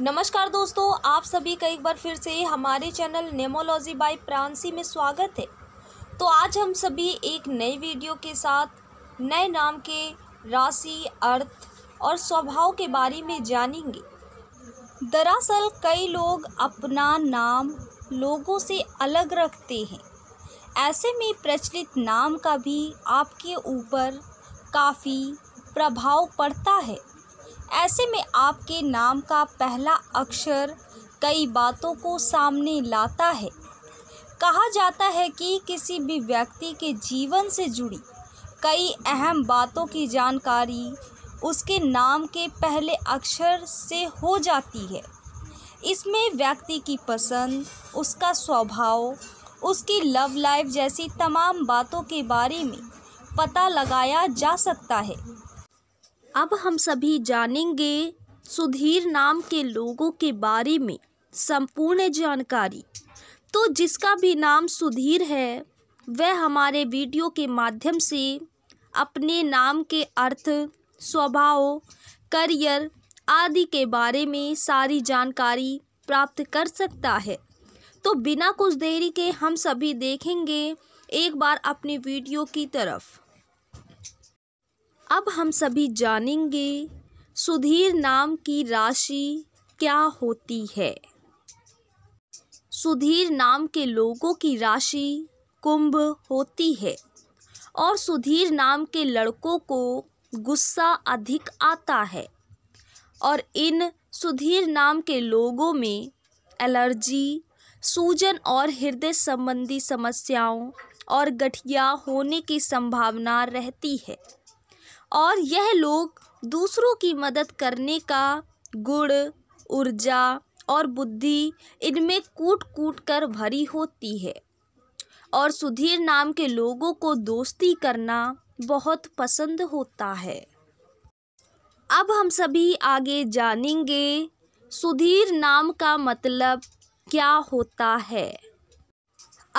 नमस्कार दोस्तों आप सभी का एक बार फिर से हमारे चैनल नेमोलॉजी बाय प्रांसी में स्वागत है तो आज हम सभी एक नई वीडियो के साथ नए नाम के राशि अर्थ और स्वभाव के बारे में जानेंगे दरअसल कई लोग अपना नाम लोगों से अलग रखते हैं ऐसे में प्रचलित नाम का भी आपके ऊपर काफ़ी प्रभाव पड़ता है ऐसे में आपके नाम का पहला अक्षर कई बातों को सामने लाता है कहा जाता है कि किसी भी व्यक्ति के जीवन से जुड़ी कई अहम बातों की जानकारी उसके नाम के पहले अक्षर से हो जाती है इसमें व्यक्ति की पसंद उसका स्वभाव उसकी लव लाइफ जैसी तमाम बातों के बारे में पता लगाया जा सकता है अब हम सभी जानेंगे सुधीर नाम के लोगों के बारे में संपूर्ण जानकारी तो जिसका भी नाम सुधीर है वह हमारे वीडियो के माध्यम से अपने नाम के अर्थ स्वभाव करियर आदि के बारे में सारी जानकारी प्राप्त कर सकता है तो बिना कुछ देरी के हम सभी देखेंगे एक बार अपनी वीडियो की तरफ अब हम सभी जानेंगे सुधीर नाम की राशि क्या होती है सुधीर नाम के लोगों की राशि कुंभ होती है और सुधीर नाम के लड़कों को गुस्सा अधिक आता है और इन सुधीर नाम के लोगों में एलर्जी सूजन और हृदय संबंधी समस्याओं और गठिया होने की संभावना रहती है और यह लोग दूसरों की मदद करने का गुण ऊर्जा और बुद्धि इनमें कूट कूट कर भरी होती है और सुधीर नाम के लोगों को दोस्ती करना बहुत पसंद होता है अब हम सभी आगे जानेंगे सुधीर नाम का मतलब क्या होता है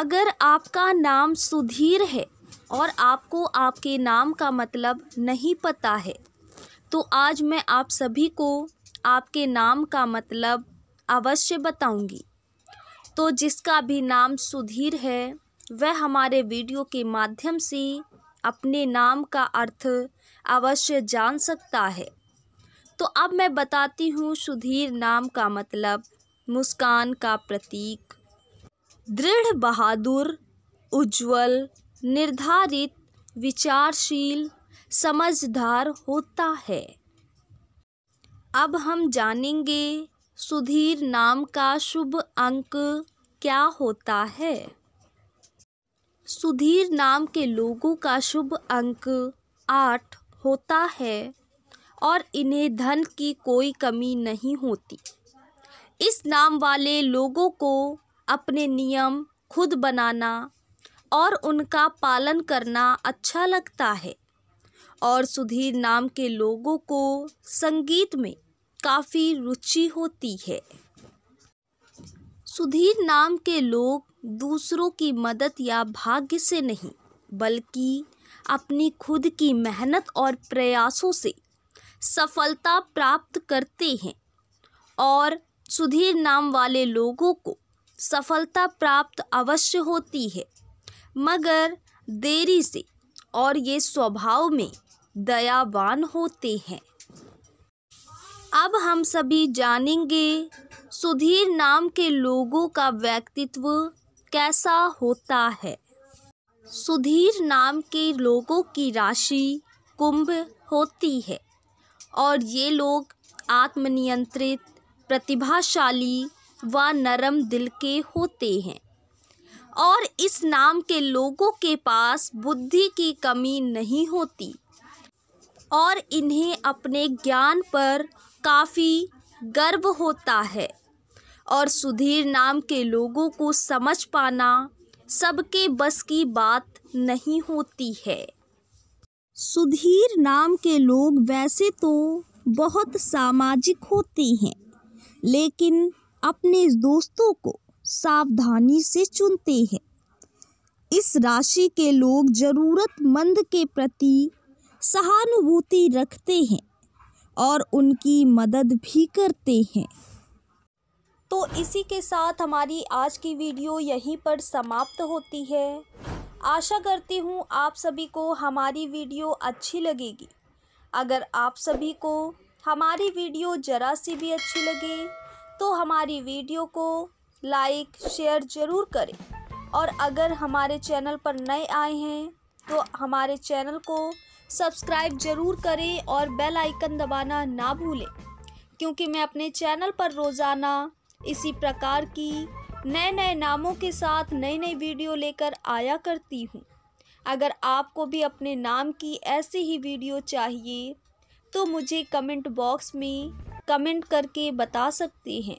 अगर आपका नाम सुधीर है और आपको आपके नाम का मतलब नहीं पता है तो आज मैं आप सभी को आपके नाम का मतलब अवश्य बताऊंगी तो जिसका भी नाम सुधीर है वह हमारे वीडियो के माध्यम से अपने नाम का अर्थ अवश्य जान सकता है तो अब मैं बताती हूँ सुधीर नाम का मतलब मुस्कान का प्रतीक दृढ़ बहादुर उज्जवल निर्धारित विचारशील समझदार होता है अब हम जानेंगे सुधीर नाम का शुभ अंक क्या होता है सुधीर नाम के लोगों का शुभ अंक आठ होता है और इन्हें धन की कोई कमी नहीं होती इस नाम वाले लोगों को अपने नियम खुद बनाना और उनका पालन करना अच्छा लगता है और सुधीर नाम के लोगों को संगीत में काफ़ी रुचि होती है सुधीर नाम के लोग दूसरों की मदद या भाग्य से नहीं बल्कि अपनी खुद की मेहनत और प्रयासों से सफलता प्राप्त करते हैं और सुधीर नाम वाले लोगों को सफलता प्राप्त अवश्य होती है मगर देरी से और ये स्वभाव में दयावान होते हैं अब हम सभी जानेंगे सुधीर नाम के लोगों का व्यक्तित्व कैसा होता है सुधीर नाम के लोगों की राशि कुंभ होती है और ये लोग आत्मनियंत्रित प्रतिभाशाली व नरम दिल के होते हैं और इस नाम के लोगों के पास बुद्धि की कमी नहीं होती और इन्हें अपने ज्ञान पर काफ़ी गर्व होता है और सुधीर नाम के लोगों को समझ पाना सबके बस की बात नहीं होती है सुधीर नाम के लोग वैसे तो बहुत सामाजिक होते हैं लेकिन अपने दोस्तों को सावधानी से चुनते हैं इस राशि के लोग ज़रूरतमंद के प्रति सहानुभूति रखते हैं और उनकी मदद भी करते हैं तो इसी के साथ हमारी आज की वीडियो यहीं पर समाप्त होती है आशा करती हूँ आप सभी को हमारी वीडियो अच्छी लगेगी अगर आप सभी को हमारी वीडियो ज़रा सी भी अच्छी लगे तो हमारी वीडियो को लाइक शेयर ज़रूर करें और अगर हमारे चैनल पर नए आए हैं तो हमारे चैनल को सब्सक्राइब ज़रूर करें और बेल आइकन दबाना ना भूलें क्योंकि मैं अपने चैनल पर रोज़ाना इसी प्रकार की नए नए नामों के साथ नई नई वीडियो लेकर आया करती हूँ अगर आपको भी अपने नाम की ऐसी ही वीडियो चाहिए तो मुझे कमेंट बॉक्स में कमेंट करके बता सकते हैं